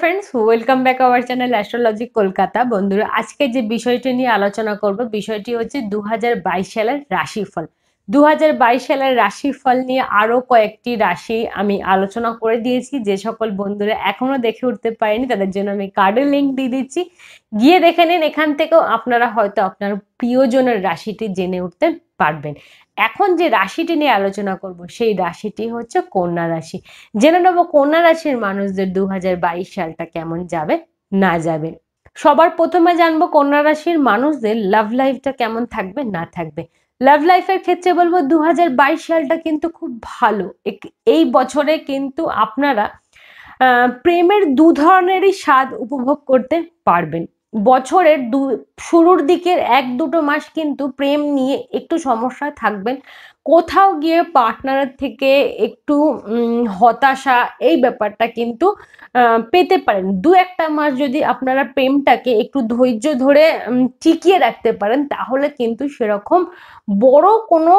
friends welcome back our channel astrology Kolkata বন্ধুরা আজকে যে বিষয়টি নিয়ে আলোচনা করব বিষয়টি হচ্ছে দু সালের রাশিফল দু হাজার বাইশ সালের রাশি ফল নিয়ে আরও কয়েকটি রাশি আমি আলোচনা করে দিয়েছি যে সকল বন্ধুরা এখনও দেখে উঠতে পারেনি তাদের জন্য আমি কার্ডের লিঙ্ক দিয়ে দিচ্ছি গিয়ে দেখে নিন এখান থেকেও আপনারা হয়তো আপনার প্রিয়জনের রাশিটি জেনে উঠতে পারবেন এখন যে রাশিটি নিয়ে আলোচনা করব সেই রাশিটি হচ্ছে কন্যা রাশি জেনে নেব কন্যা রাশির মানুষদের দু সালটা কেমন যাবে না যাবে সবার প্রথমে জানবো কন্যা রাশির মানুষদের লাভ লাইফটা কেমন থাকবে না থাকবে লাভ লাইফের ক্ষেত্রে বলবো দু সালটা কিন্তু খুব ভালো এই বছরে কিন্তু আপনারা প্রেমের দু ধরনেরই স্বাদ উপভোগ করতে পারবেন বছরের দু শুরুর দিকের এক দুটো মাস কিন্তু প্রেম নিয়ে একটু সমস্যা থাকবেন কোথাও গিয়ে পার্টনারের থেকে একটু হতাশা এই ব্যাপারটা কিন্তু পেতে পারেন দু একটা মাস যদি আপনারা প্রেমটাকে একটু ধৈর্য ধরে টিকিয়ে রাখতে পারেন তাহলে কিন্তু সেরকম বড় কোনো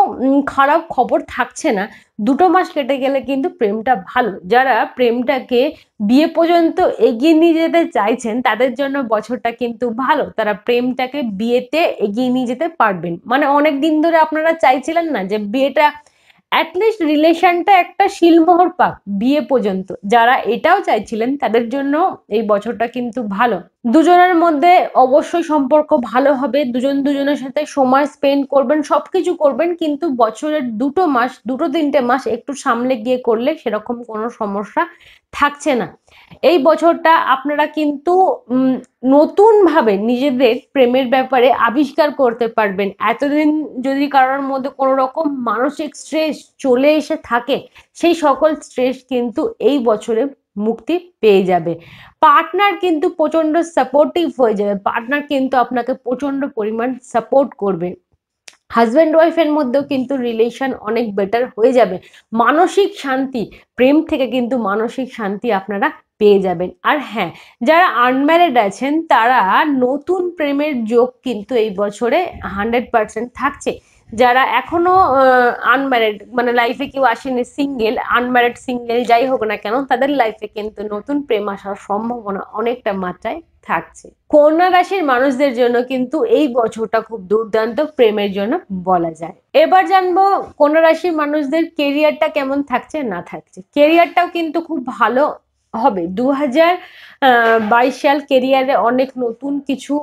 খারাপ খবর থাকছে না দুটো মাস কেটে গেলে কিন্তু প্রেমটা ভালো যারা প্রেমটাকে বিয়ে পর্যন্ত এগিয়ে নিয়ে যেতে চাইছেন তাদের জন্য বছরটা কিন্তু ভালো তারা প্রেমটাকে বিয়েতে এগিয়ে নিয়ে যেতে পারবেন মানে অনেক দিন ধরে আপনারা চাইছিলেন না যে বিয়েটা অ্যাটলিস্ট রিলেশনটা একটা শিলমোহর পাক বিয়ে পর্যন্ত যারা এটাও চাইছিলেন তাদের জন্য এই বছরটা কিন্তু ভালো দুজনের মধ্যে অবশ্যই সম্পর্ক ভালো হবে দুজন দুজনের সাথে সময় স্পেন্ড করবেন সবকিছু করবেন কিন্তু বছরের দুটো মাস দুটো তিনটে মাস একটু সামনে গিয়ে করলে সেরকম কোনো সমস্যা থাকছে না এই বছরটা আপনারা কিন্তু নতুনভাবে নিজেদের প্রেমের ব্যাপারে আবিষ্কার করতে পারবেন এতদিন যদি কারোর মধ্যে কোনো রকম মানসিক স্ট্রেস চলে এসে থাকে সেই সকল স্ট্রেস কিন্তু এই বছরে মুক্তি পেয়ে যাবে পার্টনার কিন্তু প্রচণ্ড সাপোর্টিভ হয়ে যাবে পার্টনার কিন্তু আপনাকে প্রচণ্ড পরিমাণ সাপোর্ট করবে হাজব্যান্ড ওয়াইফের মধ্যেও কিন্তু রিলেশন অনেক বেটার হয়ে যাবে মানসিক শান্তি প্রেম থেকে কিন্তু মানসিক শান্তি আপনারা পেয়ে যাবেন আর হ্যাঁ যারা আনম্যারিড আছেন তারা নতুন প্রেমের যোগ কিন্তু এই বছরে হান্ড্রেড পারসেন্ট থাকছে যারা এখনো আনম্যারিড মানে লাইফে কেউ আসেনি সিঙ্গেল আনম্যারিড সিঙ্গেল যাই হোক না কেন তাদের লাইফে কিন্তু নতুন প্রেম আসার সম্ভাবনা অনেকটা মাত্রায় থাকছে কন্যা রাশির মানুষদের জন্য কিন্তু এই বছরটা খুব দুর্দান্ত প্রেমের জন্য বলা যায় এবার জানবো কন্যা রাশির মানুষদের কেরিয়ারটা কেমন থাকছে না থাকছে কেরিয়ারটাও কিন্তু খুব ভালো হবে দু হাজার সাল কেরিয়ারে অনেক নতুন কিছু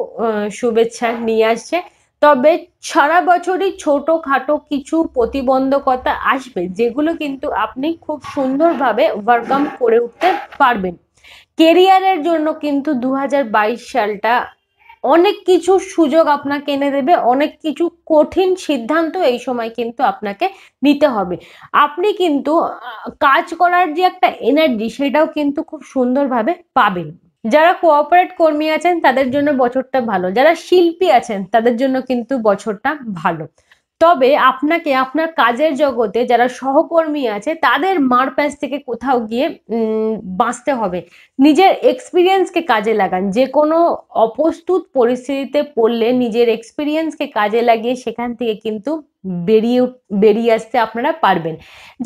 শুভেচ্ছা নিয়ে আসছে তবে সারা বছরই ছোটোখাটো কিছু প্রতিবন্ধকতা আসবে যেগুলো কিন্তু আপনি খুব সুন্দরভাবে ওভারকাম করে উঠতে পারবেন কেরিয়ারের জন্য কিন্তু দু সালটা অনেক কিছু সুযোগ আপনাকে এনে দেবে অনেক কিছু কঠিন সিদ্ধান্ত এই সময় কিন্তু আপনাকে নিতে হবে আপনি কিন্তু কাজ করার যে একটা এনার্জি সেটাও কিন্তু খুব সুন্দরভাবে পাবেন যারা কোঅপারেট কর্মী আছেন তাদের জন্য বছরটা ভালো যারা শিল্পী আছেন তাদের জন্য কিন্তু বছরটা ভালো তবে আপনাকে আপনার কাজের জগতে যারা সহকর্মী আছে তাদের মার প্যাঁচ থেকে কোথাও গিয়ে বাঁচতে হবে নিজের এক্সপিরিয়েন্সকে কাজে লাগান যে কোনো অপ্রস্তুত পরিস্থিতিতে পড়লে নিজের এক্সপিরিয়েন্সকে কাজে লাগিয়ে সেখান থেকে কিন্তু বেরিয়ে বেরিয়ে আসতে আপনারা পারবেন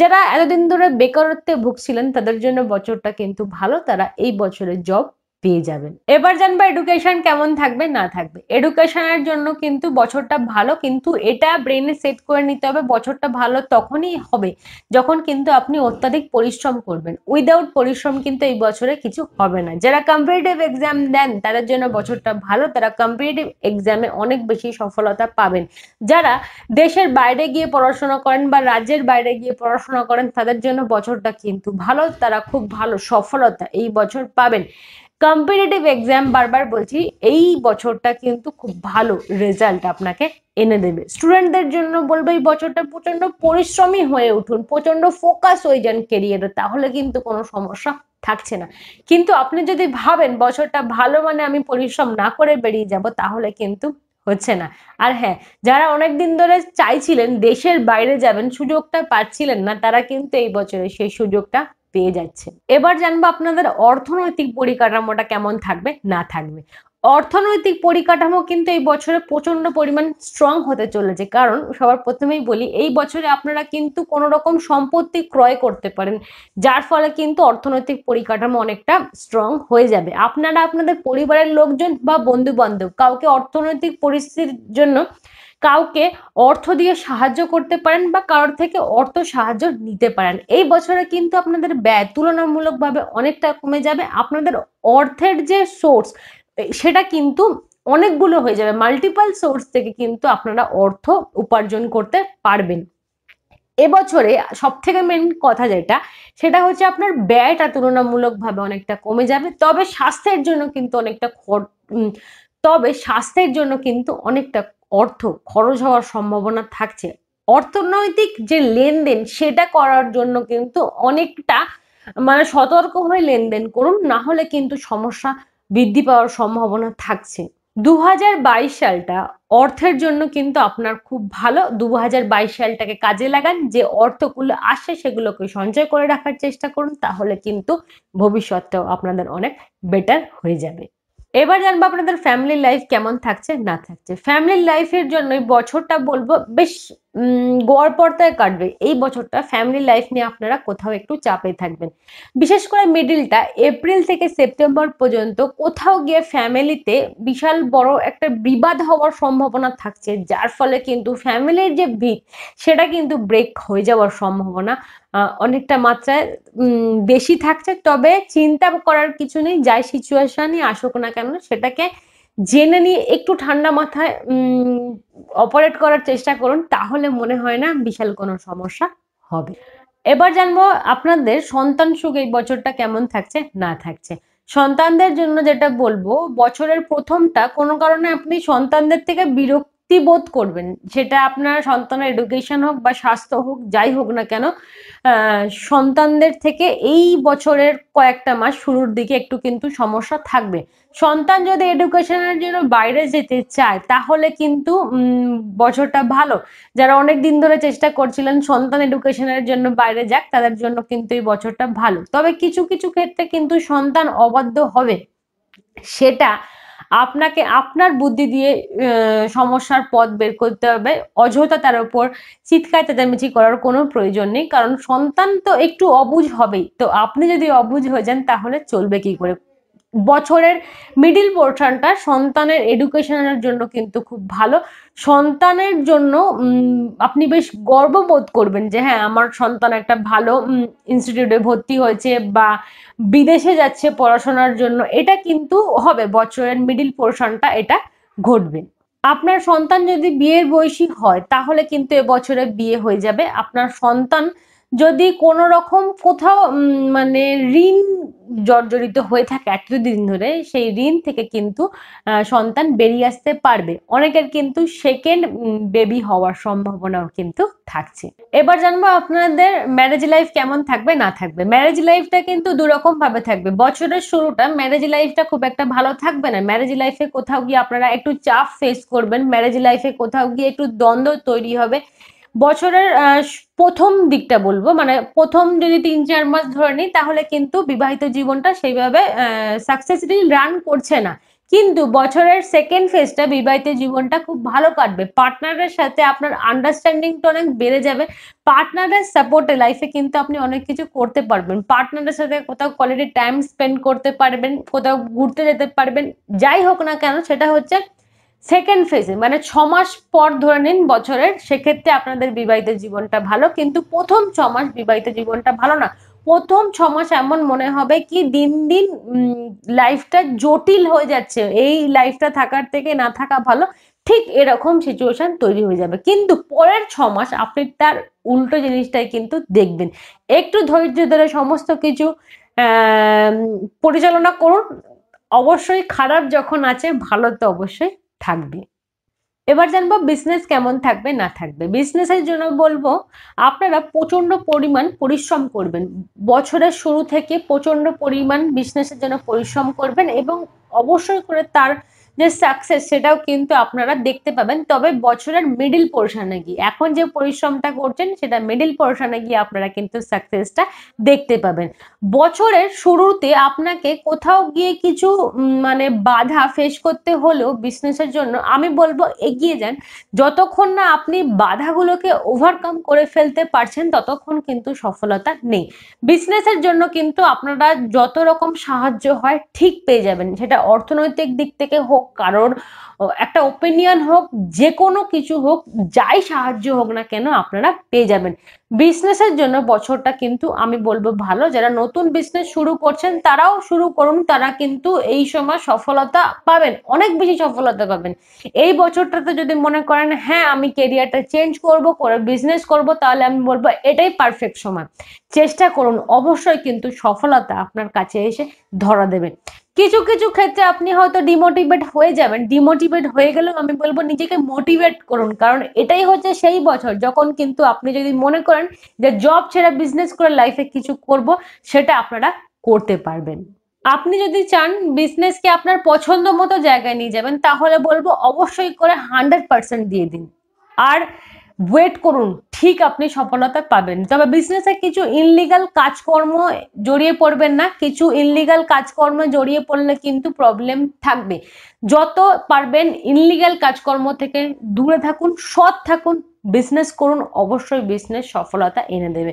যারা এতদিন ধরে বেকারত্বে ভুগছিলেন তাদের জন্য বছরটা কিন্তু ভালো তারা এই বছরের জব পেয়ে যাবেন এবার জানবো এডুকেশন কেমন থাকবে না থাকবে এডুকেশনের জন্য কিন্তু বছরটা ভালো কিন্তু এটা ব্রেনে সেট করে নিতে হবে বছরটা ভালো তখনই হবে যখন কিন্তু আপনি অত্যাধিক পরিশ্রম করবেন উইদাউট পরিশ্রম কিন্তু এই বছরে কিছু হবে না যারা কম্পিটিটিভ এক্সাম দেন তাদের জন্য বছরটা ভালো তারা কম্পিটিটিভ এক্সামে অনেক বেশি সফলতা পাবেন যারা দেশের বাইরে গিয়ে পড়াশোনা করেন বা রাজ্যের বাইরে গিয়ে পড়াশোনা করেন তাদের জন্য বছরটা কিন্তু ভালো তারা খুব ভালো সফলতা এই বছর পাবেন কম্পিটিটিভ এক্সাম বারবার বলছি এই বছরটা কিন্তু খুব ভালো রেজাল্ট আপনাকে এনে দেবে স্টুডেন্টদের জন্য বলবো এই বছরটা প্রচন্ড পরিশ্রমী হয়ে উঠুন প্রচন্ড ফোকাস হয়ে যান কেরিয়ারে তাহলে কিন্তু কোনো সমস্যা থাকছে না কিন্তু আপনি যদি ভাবেন বছরটা ভালো মানে আমি পরিশ্রম না করে বেরিয়ে যাব তাহলে কিন্তু হচ্ছে না আর হ্যাঁ যারা অনেক দিন ধরে চাইছিলেন দেশের বাইরে যাবেন সুযোগটা পাচ্ছিলেন না তারা কিন্তু এই বছরে সেই সুযোগটা পেয়ে যাচ্ছে এবার জানবো আপনাদের অর্থনৈতিক পরিকাঠামোটা কেমন থাকবে না থাকবে অর্থনৈতিক পরিকাঠামো কিন্তু এই বছরে প্রচন্ড পরিমাণ স্ট্রং হতে চলেছে কারণ সবার প্রথমেই বলি এই বছরে আপনারা কিন্তু কোনো রকম সম্পত্তি ক্রয় করতে পারেন যার ফলে কিন্তু অর্থনৈতিক পরিকাঠামো অনেকটা স্ট্রং হয়ে যাবে আপনারা আপনাদের পরিবারের লোকজন বা বন্ধু বান্ধব কাউকে অর্থনৈতিক পরিস্থিতির জন্য কাউকে অর্থ দিয়ে সাহায্য করতে পারেন বা কারোর থেকে অর্থ সাহায্য নিতে পারেন এই বছরে কিন্তু আপনাদের ব্যয় তুলনামূলকভাবে অনেকটা কমে যাবে আপনাদের অর্থের যে সোর্স সেটা কিন্তু অনেকগুলো হয়ে যাবে মাল্টিপাল সোর্স থেকে কিন্তু আপনারা অর্থ উপার্জন করতে পারবেন এবছরে সব থেকে মেন কথা যেটা সেটা হচ্ছে আপনার ব্যয়টা তুলনামূলকভাবে অনেকটা কমে যাবে তবে স্বাস্থ্যের জন্য কিন্তু অনেকটা তবে স্বাস্থ্যের জন্য কিন্তু অনেকটা অর্থ খরচ হওয়ার সম্ভাবনা থাকছে অর্থনৈতিক যে লেনদেন সেটা করার জন্য কিন্তু অনেকটা মানে সতর্ক হয়ে লেনদেন করুন না হলে কিন্তু সমস্যা বৃদ্ধি পাওয়ার সম্ভাবনা থাকছে দু সালটা অর্থের জন্য কিন্তু আপনার খুব ভালো দু সালটাকে কাজে লাগান যে অর্থগুলো আসে সেগুলোকে সঞ্চয় করে রাখার চেষ্টা করুন তাহলে কিন্তু ভবিষ্যৎটাও আপনাদের অনেক বেটার হয়ে যাবে এবার জানবো আপনাদের ফ্যামিলি লাইফ কেমন থাকছে না থাকছে ফ্যামিলি লাইফের জন্য বছরটা বলবো বেশ গড় পর্দায় কাটবে এই বছরটা ফ্যামিলি লাইফ নিয়ে আপনারা কোথাও একটু চাপে থাকবেন বিশেষ করে মিডিলটা এপ্রিল থেকে সেপ্টেম্বর পর্যন্ত কোথাও গিয়ে ফ্যামিলিতে বিশাল বড় একটা বিবাদ হওয়ার সম্ভাবনা থাকছে যার ফলে কিন্তু ফ্যামিলির যে ভিত সেটা কিন্তু ব্রেক হয়ে যাওয়ার সম্ভাবনা অনেকটা মাত্রায় বেশি থাকছে তবে চিন্তা করার কিছু নেই যাই সিচুয়েশনই আসুক না কেন সেটাকে জেনে নিয়ে একটু ঠান্ডা মাথায় অপারেট করার চেষ্টা করুন তাহলে মনে হয় না বিশাল কোনো সমস্যা হবে এবার জানবো আপনাদের সন্তান সুখ এই বছরটা কেমন থাকছে না থাকছে সন্তানদের জন্য যেটা বলবো বছরের প্রথমটা কোনো কারণে আপনি সন্তানদের থেকে বিরক্ত তৃপ্তি বোধ করবেন সেটা আপনার সন্তানের এডুকেশন হোক বা স্বাস্থ্য হোক যাই হোক না কেন সন্তানদের থেকে এই বছরের কয়েকটা মাস শুরুর দিকে একটু কিন্তু সমস্যা থাকবে সন্তান যদি এডুকেশনের জন্য বাইরে যেতে চায় তাহলে কিন্তু বছরটা ভালো যারা অনেক দিন ধরে চেষ্টা করছিলেন সন্তান এডুকেশনের জন্য বাইরে যাক তাদের জন্য কিন্তু এই বছরটা ভালো তবে কিছু কিছু ক্ষেত্রে কিন্তু সন্তান অবাধ্য হবে সেটা আপনাকে আপনার বুদ্ধি দিয়ে সমস্যার পথ বের করতে হবে অযথা তার উপর চিৎকার চেঁচামেচি করার কোনো প্রয়োজন নেই কারণ সন্তান তো একটু অবুঝ হবেই তো আপনি যদি অবুঝ হয়ে যান তাহলে চলবে কি করে বছরের মিডিল পোর্শনটা সন্তানের এডুকেশনের জন্য কিন্তু খুব ভালো সন্তানের জন্য আপনি বেশ গর্ববোধ করবেন যে হ্যাঁ আমার সন্তান একটা ভালো ইনস্টিটিউটে ভর্তি হয়েছে বা বিদেশে যাচ্ছে পড়াশোনার জন্য এটা কিন্তু হবে বছরের মিডিল পোর্শনটা এটা ঘটবে আপনার সন্তান যদি বিয়ের বয়সী হয় তাহলে কিন্তু এবছরে বিয়ে হয়ে যাবে আপনার সন্তান যদি কোনো রকম কোথাও মানে ঋণ জর্জরিত হয়ে থাকে এতদিন ধরে সেই ঋণ থেকে কিন্তু সন্তান বেরিয়ে আসতে পারবে অনেকের কিন্তু সেকেন্ড বেবি হওয়ার সম্ভাবনাও কিন্তু থাকছে এবার জানবো আপনাদের ম্যারেজ লাইফ কেমন থাকবে না থাকবে ম্যারেজ লাইফটা কিন্তু দুরকমভাবে ভাবে থাকবে বছরের শুরুটা ম্যারেজ লাইফটা খুব একটা ভালো থাকবে না ম্যারেজ লাইফে কোথাও গিয়ে আপনারা একটু চাপ ফেস করবেন ম্যারেজ লাইফে কোথাও গিয়ে একটু দ্বন্দ্ব তৈরি হবে বছরের প্রথম দিকটা বলবো মানে প্রথম যদি তিন চার মাস ধরে নিই তাহলে কিন্তু বিবাহিত জীবনটা সেইভাবে সাকসেসফুলি রান করছে না কিন্তু বছরের সেকেন্ড ফেজটা বিবাহিত জীবনটা খুব ভালো কাটবে পার্টনারের সাথে আপনার আন্ডারস্ট্যান্ডিংটা অনেক বেড়ে যাবে পার্টনারের সাপোর্টে লাইফে কিন্তু আপনি অনেক কিছু করতে পারবেন পার্টনারের সাথে কোথাও কোয়ালিটি টাইম স্পেন্ড করতে পারবেন কোথাও ঘুরতে যেতে পারবেন যাই হোক না কেন সেটা হচ্ছে সেকেন্ড ফেজে মানে ছ মাস পর ধরে নিন বছরের সেক্ষেত্রে আপনাদের বিবাহিত জীবনটা ভালো কিন্তু প্রথম ছ মাস বিবাহিত জীবনটা ভালো না প্রথম ছ মাস এমন মনে হবে কি দিন দিন লাইফটা জটিল হয়ে যাচ্ছে এই লাইফটা থাকার থেকে না থাকা ভালো ঠিক এরকম সিচুয়েশন তৈরি হয়ে যাবে কিন্তু পরের ছ মাস আপনি তার উল্টো জিনিসটাই কিন্তু দেখবেন একটু ধৈর্য ধরে সমস্ত কিছু পরিচালনা করুন অবশ্যই খারাপ যখন আছে ভালো তো অবশ্যই থাকবে এবার জানবো বিজনেস কেমন থাকবে না থাকবে বিজনেসের জন্য বলবো আপনারা প্রচণ্ড পরিমাণ পরিশ্রম করবেন বছরের শুরু থেকে প্রচণ্ড পরিমাণ বিজনেসের জন্য পরিশ্রম করবেন এবং অবশ্যই করে তার যে সাকসেস সেটাও কিন্তু আপনারা দেখতে পাবেন তবে বছরের মিডিল পোর্শনে গিয়ে এখন যে পরিশ্রমটা করছেন সেটা মিডিল পোর্শনে গিয়ে আপনারা কিন্তু সাকসেসটা দেখতে পাবেন বছরের শুরুতে আপনাকে কোথাও গিয়ে কিছু মানে বাধা ফেস করতে হলেও বিজনেসের জন্য আমি বলবো এগিয়ে যান যতক্ষণ না আপনি বাধাগুলোকে ওভারকাম করে ফেলতে পারছেন ততক্ষণ কিন্তু সফলতা নেই বিজনেসের জন্য কিন্তু আপনারা যত রকম সাহায্য হয় ঠিক পেয়ে যাবেন সেটা অর্থনৈতিক দিক থেকে হোক কারোর একটা ওপিনিয়ন হোক যে কোনো কিছু হোক যাই সাহায্য হোক না কেন আপনারা পেয়ে যাবেন বিজনেসের জন্য বছরটা কিন্তু আমি বলবো ভালো যারা নতুন বিজনেস শুরু করছেন তারাও শুরু করুন তারা কিন্তু এই সময় সফলতা পাবেন অনেক বেশি সফলতা পাবেন এই বছরটাতে যদি মনে করেন হ্যাঁ আমি কেরিয়ারটা চেঞ্জ করব করে বিজনেস করব তাহলে আমি বলবো এটাই পারফেক্ট সময় চেষ্টা করুন অবশ্যই কিন্তু সফলতা আপনার কাছে এসে ধরা দেবেন কিছু কিছু ক্ষেত্রে আপনি হয়তো ডিমোটিভেট হয়ে যাবেন ডিমোটিভেট হয়ে গেলেও আমি বলবো নিজেকে মোটিভেট করুন কারণ এটাই হচ্ছে সেই বছর যখন কিন্তু আপনি যদি মনে করেন যে জব ছেড়ে বিজনেস করে লাইফে কিছু করব সেটা আপনারা করতে পারবেন আপনি যদি চান বিজনেসকে আপনার পছন্দ মতো জায়গায় নিয়ে যাবেন তাহলে বলবো অবশ্যই করে হান্ড্রেড পার্সেন্ট দিয়ে দিন আর ওয়েট করুন ঠিক আপনি সফলতা পাবেন তবে বিজনেসে কিছু ইনলিগাল কাজকর্ম জড়িয়ে পড়বেন না কিছু ইনলিগাল কাজকর্ম জড়িয়ে পড়লে কিন্তু প্রবলেম থাকবে যত পারবেন ইনলিগাল কাজকর্ম থেকে দূরে থাকুন সৎ থাকুন বিজনেস করুন অবশ্যই বিজনেস সফলতা এনে দেবে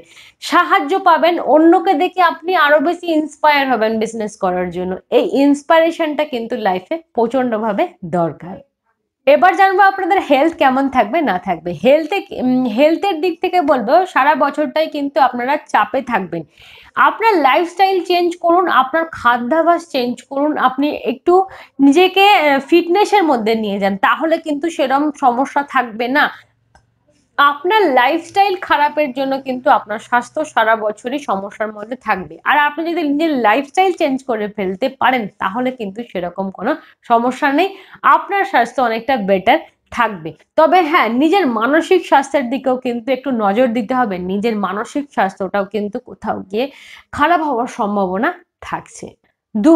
সাহায্য পাবেন অন্যকে দেখে আপনি আরও বেশি ইন্সপায়ার হবেন বিজনেস করার জন্য এই ইন্সপায়ারেশনটা কিন্তু লাইফে প্রচণ্ডভাবে দরকার এবার জানবো আপনাদের হেলথ কেমন থাকবে না থাকবে হেলথে হেলথের দিক থেকে বলবো সারা বছরটাই কিন্তু আপনারা চাপে থাকবেন আপনার লাইফস্টাইল চেঞ্জ করুন আপনার খাদ্যাভাস চেঞ্জ করুন আপনি একটু নিজেকে ফিটনেসের মধ্যে নিয়ে যান তাহলে কিন্তু সেরম সমস্যা থাকবে না আপনার লাইফস্টাইল খারাপের জন্য কিন্তু আপনার স্বাস্থ্য সারা বছরই সমস্যার মধ্যে থাকবে আর আপনি যদি নিজের লাইফস্টাইল চেঞ্জ করে ফেলতে পারেন তাহলে কিন্তু সেরকম কোনো সমস্যা নেই আপনার স্বাস্থ্য অনেকটা বেটার থাকবে তবে হ্যাঁ নিজের মানসিক স্বাস্থ্যের দিকেও কিন্তু একটু নজর দিতে হবে নিজের মানসিক স্বাস্থ্যটাও কিন্তু কোথাও গিয়ে খারাপ হওয়ার সম্ভাবনা থাকছে দু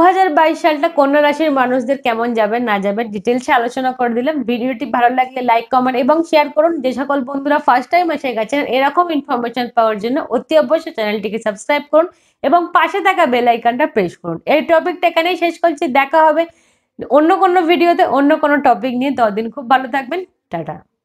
সালটা কন্যা রাশির মানুষদের কেমন যাবে না যাবে ডিটেলসে আলোচনা করে দিলাম ভিডিওটি ভালো লাগলে লাইক কমেন্ট এবং শেয়ার করুন যে সকল বন্ধুরা ফার্স্ট টাইম এসে গেছেন এরকম ইনফরমেশন পাওয়ার জন্য অতি অবশ্যই চ্যানেলটিকে সাবস্ক্রাইব করুন এবং পাশে থাকা বেল আইকনটা প্রেস করুন এই টপিকটা এখানেই শেষ করছি দেখা হবে অন্য কোনো ভিডিওতে অন্য কোনো টপিক নিয়ে ততদিন খুব ভালো থাকবেন টাটা